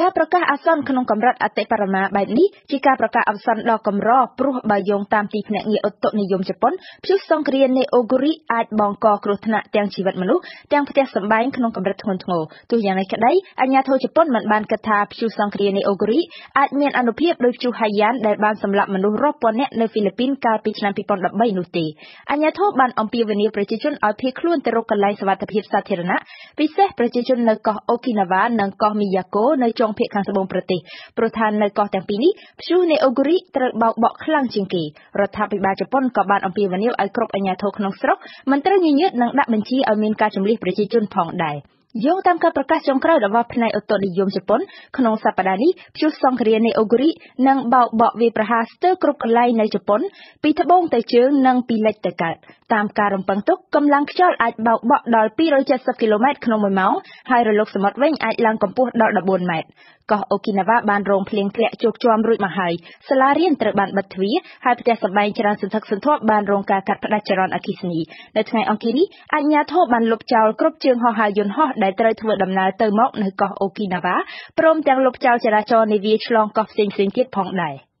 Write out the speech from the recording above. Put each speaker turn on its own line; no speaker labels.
ការប្រកាសអាសន្នក្នុងកម្រិតអតិបរមាបែបនេះជាការប្រកាសអាសន្នដ៏កម្រព្រោះបើយោងតាមទីភ្នាក់ងារឧតុនិយមជប៉ុនព្យុះសង្គ្រាមនេអូហ្គូរីអាចបង្កគ្រោះថ្នាក់ទាំងជីវិតមនុស្សទាំងផ្ទះសម្បែងក្នុងកម្រិតធ្ងន់ធ្ងរទោះយ៉ាងនេះក្តីអាជ្ញាធរជប៉ុនមិនបានគិតថាព្យុះសង្គ្រាមនេអូហ្គូរីអាចមានអនុភាពដោយព្យុះហៃយ៉ានដែលបានសម្លាប់មនុស្សរាប់ពាន់នាក់នៅហ្វីលីពីនកាលពីឆ្នាំ2013នោះទេអាជ្ញាធរបានអំពាវនាវប្រជាជនឲ្យភៀសខ្លួនទៅរកកន្លែងសុវត្ថិភាពសាធារណៈពិសេសប្រជាជននៅកោះអូគីណាវ៉ានិងកោះមីយ៉ាកូនៅចុងភាគខាងត្បូងប្រទេសព្រោះថានៅកោះទាំងពីរនេះព្យុះនៃអូគូរីត្រូវបោកបក់ខ្លាំងជាងគេរដ្ឋាភិបាលជប៉ុនក៏បានអំពាវនាវឲ្យគ្រប់អាជ្ញាធរក្នុងស្រុកមិនត្រូវញញើតនិងដាក់បញ្ជីឲ្យមានការជម្លៀសប្រជាជនផងដែរ។យោងតាមការប្រកាសចុងក្រោយរបស់ផ្នែកឧតុនិយមជប៉ុនក្នុងសប្តាហ៍នេះព្យុះសង្គ្រានេអូគូរីនឹងបោកបក់វាយប្រហារស្ទើរគ្រប់កន្លែងនៅជប៉ុនពីត្បូងទៅជើងនិងពីលិចទៅកើតតាមការរំពឹងទុកកម្លាំងខ្យល់អាចបោកបក់ដល់270គីឡូម៉ែត្រក្នុងមួយម៉ោងហើយរលកសមុទ្រវិញអាចឡើងកម្ពស់ដល់14ម៉ែត្រកោះអូគីណាវ៉ាបានរងភ្លៀងធ្លាក់ជោគជាំរួចមកហើយសាលារៀនត្រូវបានបិទទ្វារហើយផ្ទះសម្បែងច្រើនសន្ធឹកសន្ធាប់បានរងការកាត់ផ្តាច់ចរន្តអគ្គិសនីនៅថ្ងៃអង្គារនេះអាជ្ញាធរបានលុបចោលគ្រប់ជើងហោះហើរយន្តហោះដែលត្រូវធ្វើដំណើរទៅមកនៅកោះអូគីណាវ៉ាព្រមទាំងលុបចោលចរាចរណ៍នាវាឆ្លងកោះផ្សេងៗទៀតផងដែរ។